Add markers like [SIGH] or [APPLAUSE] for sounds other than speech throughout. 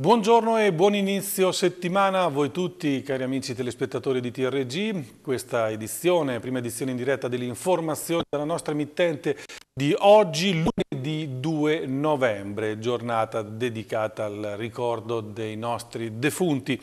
Buongiorno e buon inizio settimana a voi tutti cari amici telespettatori di TRG, questa edizione, prima edizione in diretta dell'informazione della nostra emittente di oggi, lunedì 2 2 novembre, giornata dedicata al ricordo dei nostri defunti.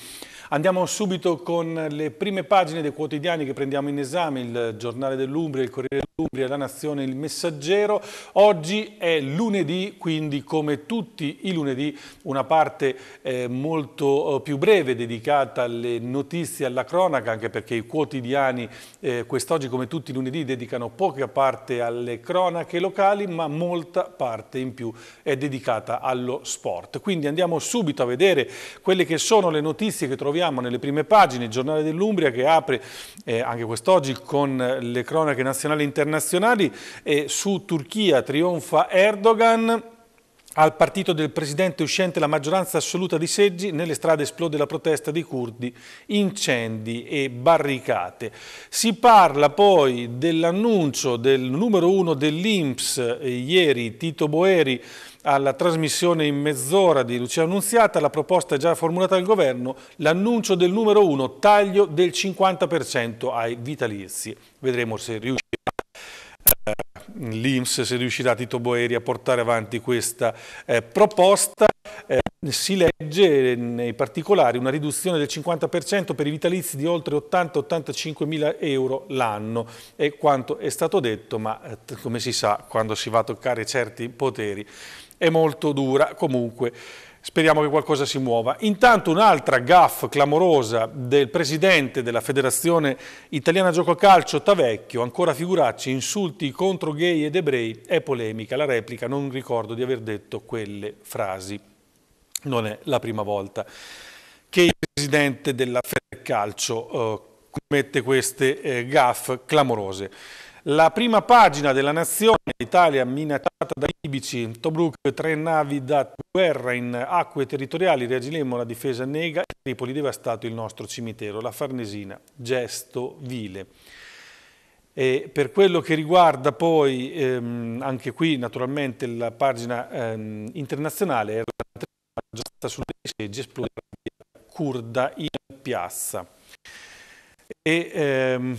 Andiamo subito con le prime pagine dei quotidiani che prendiamo in esame, il Giornale dell'Umbria, il Corriere dell'Umbria, La Nazione, il Messaggero. Oggi è lunedì, quindi come tutti i lunedì una parte eh, molto eh, più breve dedicata alle notizie, alla cronaca, anche perché i quotidiani eh, quest'oggi come tutti i lunedì dedicano poca parte alle cronache locali, ma molta parte in più è dedicata allo sport. Quindi andiamo subito a vedere quelle che sono le notizie che troviamo nelle prime pagine, il giornale dell'Umbria che apre eh, anche quest'oggi con le cronache nazionali e internazionali eh, su Turchia trionfa Erdogan al partito del presidente uscente la maggioranza assoluta di seggi, nelle strade esplode la protesta dei curdi, incendi e barricate. Si parla poi dell'annuncio del numero uno dell'Inps, eh, ieri Tito Boeri, alla trasmissione in mezz'ora di Lucia Annunziata, la proposta già formulata dal governo, l'annuncio del numero uno, taglio del 50% ai vitalizi. Vedremo se riuscirà l'Inps, se riuscirà Tito Boeri a portare avanti questa eh, proposta. Eh, si legge eh, nei particolari una riduzione del 50% per i vitalizi di oltre 80-85 mila euro l'anno. È quanto è stato detto, ma eh, come si sa, quando si va a toccare certi poteri è molto dura. Comunque, Speriamo che qualcosa si muova. Intanto un'altra gaff clamorosa del presidente della Federazione Italiana Gioco Calcio Tavecchio, ancora figuracci, insulti contro gay ed ebrei, è polemica. La replica non ricordo di aver detto quelle frasi. Non è la prima volta che il presidente della Federcalcio eh, commette queste eh, gaff clamorose. La prima pagina della nazione, l'Italia minacciata da libici, Tobruk tre navi da guerra in acque territoriali, reagiremo alla difesa nega, Tripoli devastato il nostro cimitero, la Farnesina, gesto vile. E per quello che riguarda poi, ehm, anche qui naturalmente la pagina ehm, internazionale, era la giornata sulle seggi, esplode la curda in piazza. E ehm,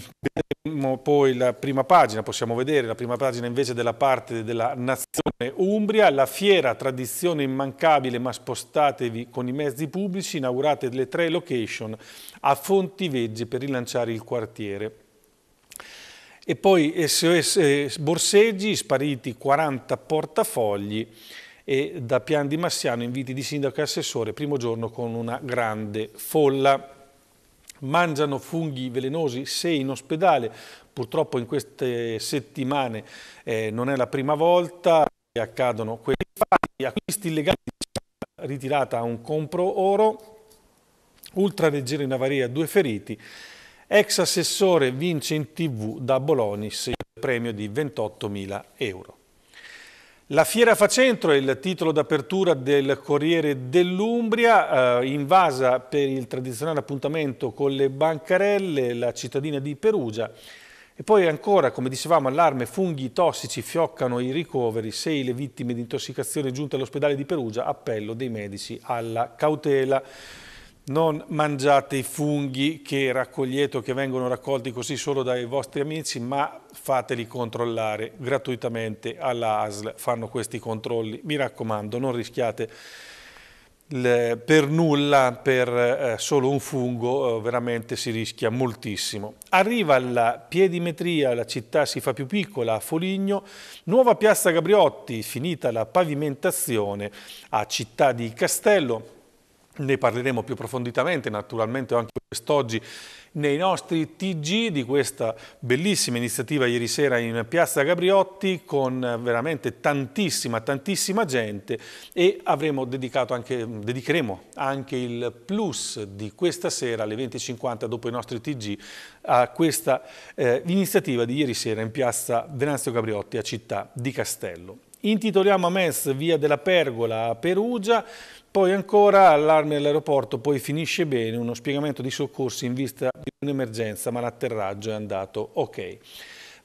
vedremo poi la prima pagina, possiamo vedere la prima pagina invece della parte della Nazione Umbria, la fiera, tradizione immancabile ma spostatevi con i mezzi pubblici, inaugurate le tre location a Fonti Fontivegge per rilanciare il quartiere. E poi SOS eh, Borseggi, spariti 40 portafogli e da Pian di Massiano inviti di sindaco e assessore, primo giorno con una grande folla mangiano funghi velenosi se in ospedale. Purtroppo in queste settimane eh, non è la prima volta che accadono quei fatti. Acquisti illegali ritirata a un compro oro, ultrareggere in avaria due feriti, ex assessore vince in tv da Bolonis il premio di 28.000 euro. La Fiera Facentro è il titolo d'apertura del Corriere dell'Umbria, eh, invasa per il tradizionale appuntamento con le bancarelle, la cittadina di Perugia. E poi ancora, come dicevamo, allarme, funghi tossici fioccano i ricoveri, sei le vittime di intossicazione giunte all'ospedale di Perugia, appello dei medici alla cautela non mangiate i funghi che raccogliete o che vengono raccolti così solo dai vostri amici, ma fateli controllare gratuitamente alla ASL, fanno questi controlli. Mi raccomando, non rischiate per nulla, per eh, solo un fungo, eh, veramente si rischia moltissimo. Arriva la piedimetria, la città si fa più piccola, a Foligno, nuova piazza Gabriotti, finita la pavimentazione a Città di Castello, ne parleremo più approfonditamente, naturalmente anche quest'oggi nei nostri TG di questa bellissima iniziativa ieri sera in Piazza Gabriotti con veramente tantissima, tantissima gente e avremo dedicato anche, dedicheremo anche il plus di questa sera alle 20.50 dopo i nostri TG a questa eh, iniziativa di ieri sera in Piazza Venanzio Gabriotti a Città di Castello. Intitoliamo a Metz via della Pergola a Perugia, poi ancora allarme all'aeroporto, poi finisce bene uno spiegamento di soccorsi in vista di un'emergenza ma l'atterraggio è andato ok.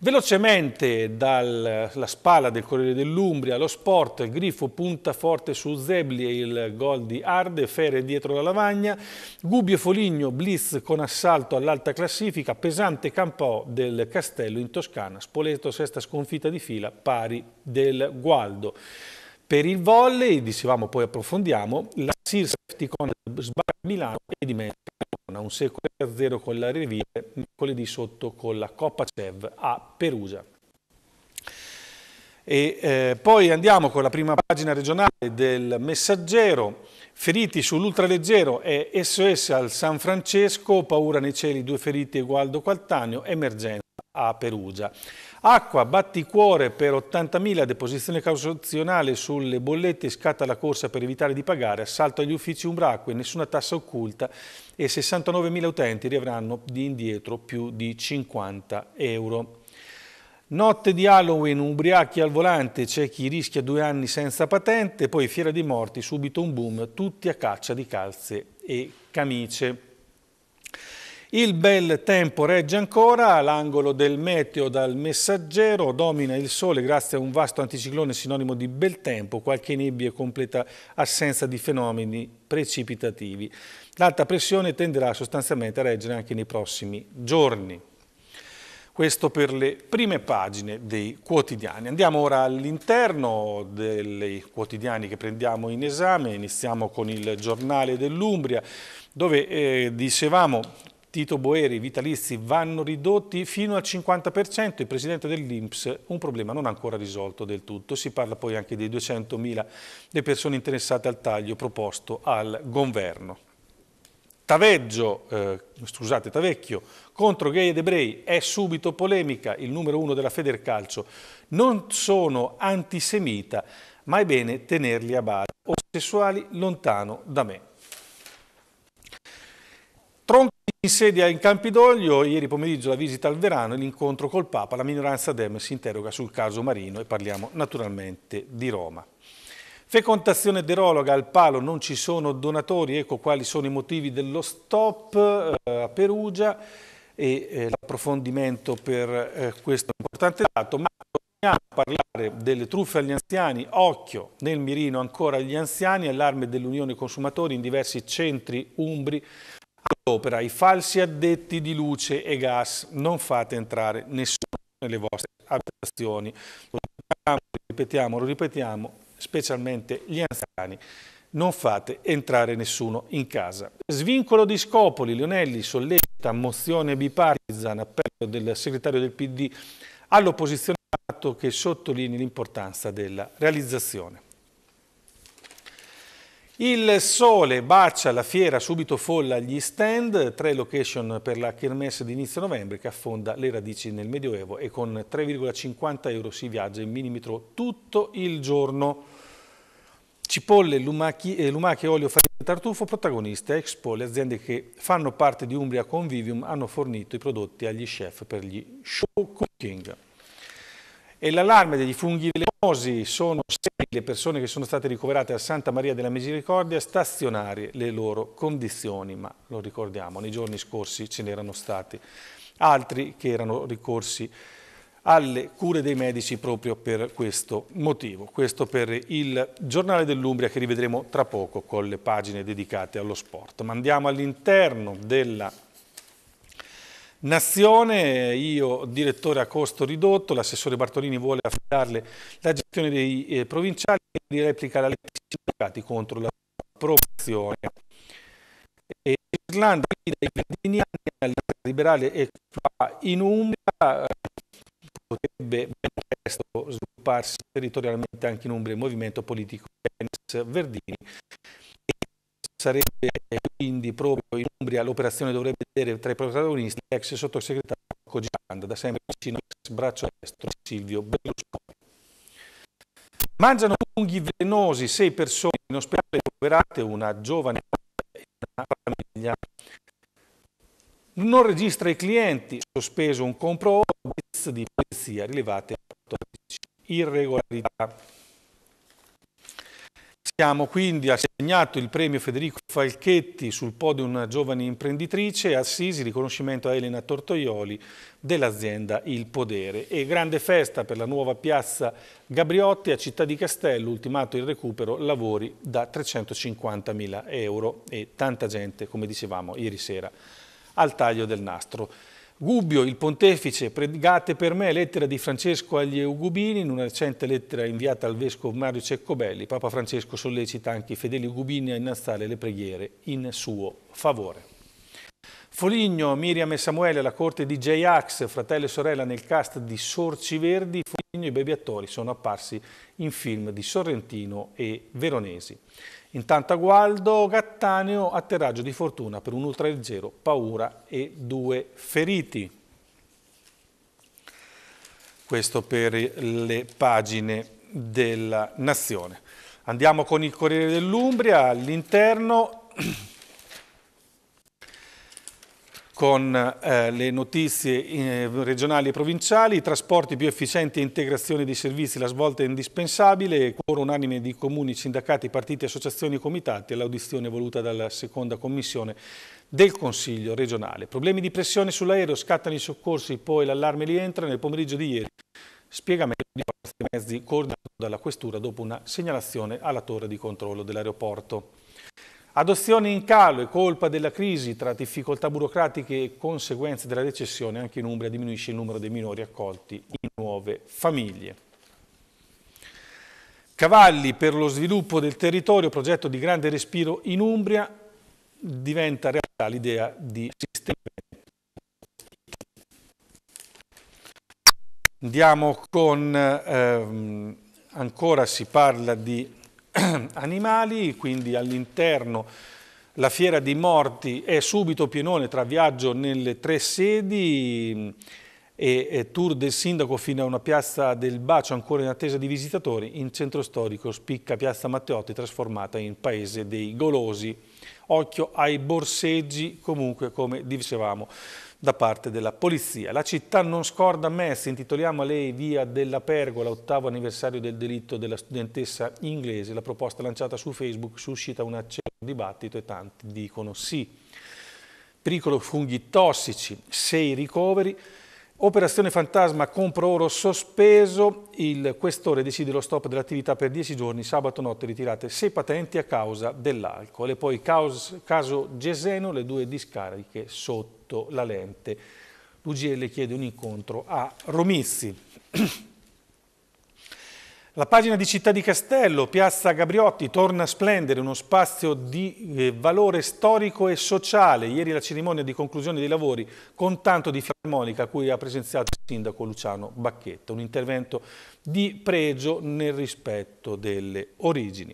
Velocemente dalla spalla del Corriere dell'Umbria allo sport, Grifo punta forte su Zebli e il gol di Arde, Fere dietro la lavagna, Gubbio e Foligno, Blitz con assalto all'alta classifica, pesante campo del Castello in Toscana, Spoleto sesta sconfitta di fila, pari del Gualdo. Per il volley, dicevamo poi approfondiamo, la Sir Safety con sbarra Milano e di Messi un secolo per zero con la Revile, mercoledì sotto con la Coppa CEV a Perugia. E, eh, poi andiamo con la prima pagina regionale del Messaggero, feriti sull'ultraleggero e SOS al San Francesco, paura nei cieli, due feriti e Gualdo Qualtagno, emergenza a Perugia. Acqua, batticuore per 80.000, deposizione causazionale sulle bollette, scatta la corsa per evitare di pagare, assalto agli uffici Umbracque, nessuna tassa occulta e 69.000 utenti riavranno di indietro più di 50 euro. Notte di Halloween, ubriachi al volante, c'è chi rischia due anni senza patente, poi fiera di morti, subito un boom, tutti a caccia di calze e camicie. Il bel tempo regge ancora, l'angolo del meteo dal messaggero domina il sole grazie a un vasto anticiclone sinonimo di bel tempo, qualche nebbia e completa assenza di fenomeni precipitativi. L'alta pressione tenderà sostanzialmente a reggere anche nei prossimi giorni. Questo per le prime pagine dei quotidiani. Andiamo ora all'interno dei quotidiani che prendiamo in esame. Iniziamo con il giornale dell'Umbria dove eh, dicevamo Tito Boeri, i vitalizi vanno ridotti fino al 50%, il presidente dell'Inps, un problema non ancora risolto del tutto. Si parla poi anche dei 200.000 le persone interessate al taglio proposto al governo. Taveggio, eh, scusate, Tavecchio contro gay ed ebrei è subito polemica, il numero uno della Federcalcio. Non sono antisemita, ma è bene tenerli a base. omosessuali lontano da me. Tronti in sedia in Campidoglio, ieri pomeriggio la visita al Verano e l'incontro col Papa, la minoranza Dem si interroga sul caso Marino e parliamo naturalmente di Roma. Fecontazione derologa al palo, non ci sono donatori, ecco quali sono i motivi dello stop eh, a Perugia e eh, l'approfondimento per eh, questo importante dato, ma torniamo a parlare delle truffe agli anziani, occhio, nel mirino ancora agli anziani, allarme dell'Unione Consumatori in diversi centri umbri all'opera i falsi addetti di luce e gas, non fate entrare nessuno nelle vostre abitazioni. Lo ripetiamo, lo ripetiamo, specialmente gli anziani. Non fate entrare nessuno in casa. Svincolo di Scopoli, Leonelli sollecita mozione bipartisan, appello del segretario del PD all'opposizione che sottolinei l'importanza della realizzazione. Il sole bacia la fiera subito folla agli stand, tre location per la Kermesse di inizio novembre che affonda le radici nel Medioevo e con 3,50 euro si viaggia in minimetro tutto il giorno. Cipolle, lumachi, eh, lumache, olio, farina e tartufo, protagoniste Expo, le aziende che fanno parte di Umbria Convivium hanno fornito i prodotti agli chef per gli show cooking e l'allarme degli funghi velenosi sono sei le persone che sono state ricoverate a Santa Maria della Misericordia stazionarie le loro condizioni, ma lo ricordiamo, nei giorni scorsi ce n'erano stati altri che erano ricorsi alle cure dei medici proprio per questo motivo. Questo per il giornale dell'Umbria che rivedremo tra poco con le pagine dedicate allo sport. Ma andiamo all'interno della Nazione, io direttore a costo ridotto, l'assessore Bartolini vuole affidarle la gestione dei eh, provinciali e di replica la legge sindacati contro la promozione. E Irlanda dai Verdiniani all'Italia liberale e in Umbria potrebbe ben presto svilupparsi territorialmente anche in Umbria il movimento politico Verdini sarebbe eh, quindi proprio in Umbria l'operazione dovrebbe vedere tra i protagonisti l'ex sottosegretario Cogiranda, da sempre vicino all'ex braccio destro Silvio Berlusconi. Mangiano funghi velenosi sei persone in ospedale poverate, una giovane e una famiglia. Non registra i clienti, sospeso un compro di polizia rilevate irregolarità. Siamo quindi assegnato il premio Federico Falchetti sul podio una giovane Imprenditrice Assisi, riconoscimento a Elena Tortoioli dell'azienda Il Podere. E grande festa per la nuova piazza Gabriotti a Città di Castello, ultimato il recupero lavori da 350 mila euro e tanta gente, come dicevamo ieri sera, al taglio del nastro. Gubbio, il pontefice, pregate per me, lettera di Francesco agli Ugubini, in una recente lettera inviata al vescovo Mario Ceccobelli, Papa Francesco sollecita anche i fedeli Ugubini a innalzare le preghiere in suo favore. Foligno, Miriam e Samuele alla corte di J-Ax, fratello e sorella nel cast di Sorci Verdi, Foligno e i Bevi Attori sono apparsi in film di Sorrentino e Veronesi. Intanto a Gualdo Gattaneo atterraggio di fortuna per un ultraleggero, paura e due feriti. Questo per le pagine della Nazione. Andiamo con il Corriere dell'Umbria all'interno [CLEARS THROAT] con eh, le notizie eh, regionali e provinciali, trasporti più efficienti e integrazione di servizi, la svolta è indispensabile, coro unanime di comuni, sindacati, partiti, associazioni e comitati all'audizione voluta dalla seconda commissione del Consiglio regionale. Problemi di pressione sull'aereo, scattano i soccorsi, poi l'allarme li entra nel pomeriggio di ieri. Spiegamento di mezzi coordinato dalla Questura dopo una segnalazione alla torre di controllo dell'aeroporto. Adozione in calo e colpa della crisi, tra difficoltà burocratiche e conseguenze della recessione anche in Umbria diminuisce il numero dei minori accolti in nuove famiglie. Cavalli per lo sviluppo del territorio, progetto di grande respiro in Umbria, diventa realtà l'idea di sistema. Andiamo con, ehm, ancora si parla di [CLEARS THROAT] animali, quindi all'interno la fiera di morti è subito pienone tra viaggio nelle tre sedi mm, e, e tour del sindaco fino a una piazza del bacio ancora in attesa di visitatori in centro storico spicca piazza Matteotti trasformata in paese dei golosi occhio ai borseggi comunque come dicevamo da parte della polizia. La città non scorda Messi, intitoliamo a lei Via della Pergola, ottavo anniversario del delitto della studentessa inglese. La proposta lanciata su Facebook suscita un acceso dibattito e tanti dicono sì. Pericolo funghi tossici, sei ricoveri, Operazione fantasma compro oro sospeso, il questore decide lo stop dell'attività per 10 giorni, sabato notte ritirate 6 patenti a causa dell'alcol e poi caos, caso Geseno, le due discariche sotto la lente. L'UGL chiede un incontro a Romizzi. [CLEARS THROAT] La pagina di Città di Castello, Piazza Gabriotti, torna a splendere uno spazio di eh, valore storico e sociale. Ieri la cerimonia di conclusione dei lavori con tanto di filarmonica a cui ha presenziato il sindaco Luciano Bacchetta, un intervento di pregio nel rispetto delle origini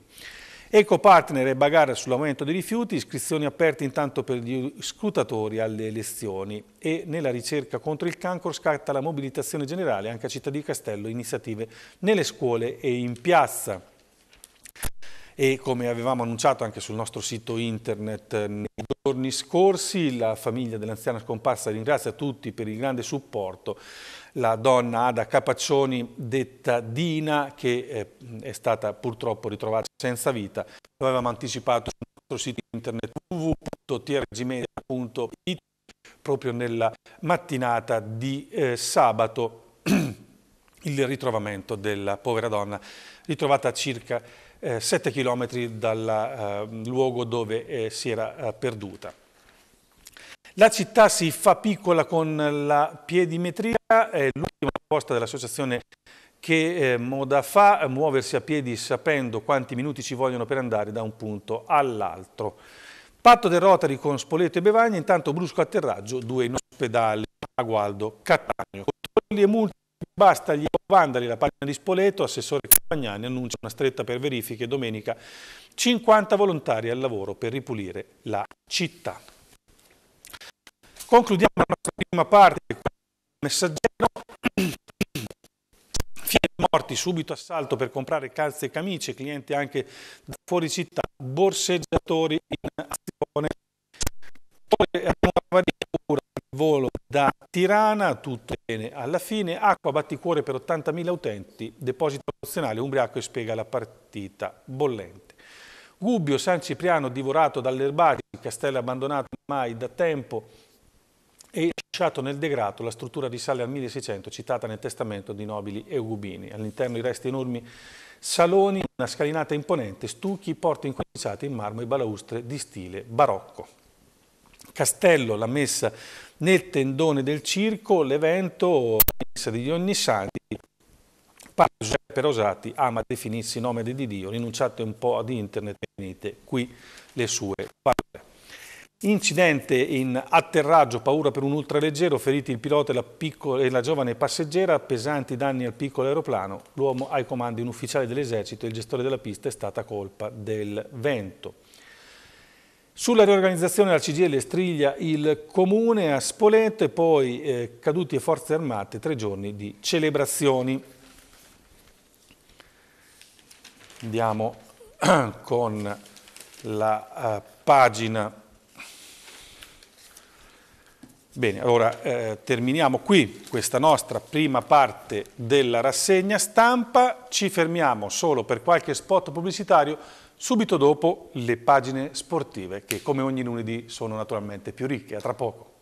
partner e bagarre sull'aumento dei rifiuti, iscrizioni aperte intanto per gli scrutatori alle elezioni e nella ricerca contro il cancro scatta la mobilitazione generale anche a Città di Castello, iniziative nelle scuole e in piazza e come avevamo annunciato anche sul nostro sito internet eh, nei giorni scorsi, la famiglia dell'anziana scomparsa ringrazia tutti per il grande supporto la donna Ada Capaccioni, detta Dina, che eh, è stata purtroppo ritrovata senza vita. Avevamo anticipato sul nostro sito internet www.trgmedia.it proprio nella mattinata di eh, sabato [CLEARS THROAT] il ritrovamento della povera donna, ritrovata a circa eh, 7 km dal eh, luogo dove eh, si era eh, perduta. La città si fa piccola con la piedimetria, è l'ultima proposta dell'associazione che eh, moda fa muoversi a piedi sapendo quanti minuti ci vogliono per andare da un punto all'altro. Patto del Rotary con Spoleto e Bevagna, intanto brusco atterraggio, due in ospedale a Gualdo, Catania. Controlli e multe Basta gli vandali, la pagina di Spoleto, assessore Campagnani annuncia una stretta per verifiche domenica, 50 volontari al lavoro per ripulire la città. Concludiamo la nostra prima parte con il messaggero. [CLEARS THROAT] Fiere morti, subito assalto per comprare calze e camicie, clienti anche da fuori città, borseggiatori in azione. Poi abbiamo una varia cura volo da Tirana, tutto Bene, alla fine acqua batticuore per 80.000 utenti, deposito nazionale Umbriaco e spiega la partita bollente. Gubbio, San Cipriano divorato dall'erbario, il castello abbandonato ormai da tempo e lasciato nel degrado, la struttura risale al 1600, citata nel testamento di nobili e ubini. All'interno i resti enormi saloni, una scalinata imponente, stucchi, porte incominciate in marmo e balaustre di stile barocco. Castello, la messa nel tendone del circo, l'evento, la messa degli Ognissanti, Padre Giuseppe Rosati ama definirsi nome di Dio, rinunciate un po' ad internet e venite qui le sue parole. Incidente in atterraggio, paura per un ultraleggero, feriti il pilota e la, piccola, e la giovane passeggera, pesanti danni al piccolo aeroplano, l'uomo ai comandi, un ufficiale dell'esercito e il gestore della pista è stata colpa del vento. Sulla riorganizzazione della CGL striglia il comune a Spoleto e poi eh, caduti e forze armate, tre giorni di celebrazioni. Andiamo [CLEARS THROAT] con la uh, pagina. Bene, allora eh, terminiamo qui questa nostra prima parte della rassegna stampa, ci fermiamo solo per qualche spot pubblicitario Subito dopo le pagine sportive che come ogni lunedì sono naturalmente più ricche. A tra poco.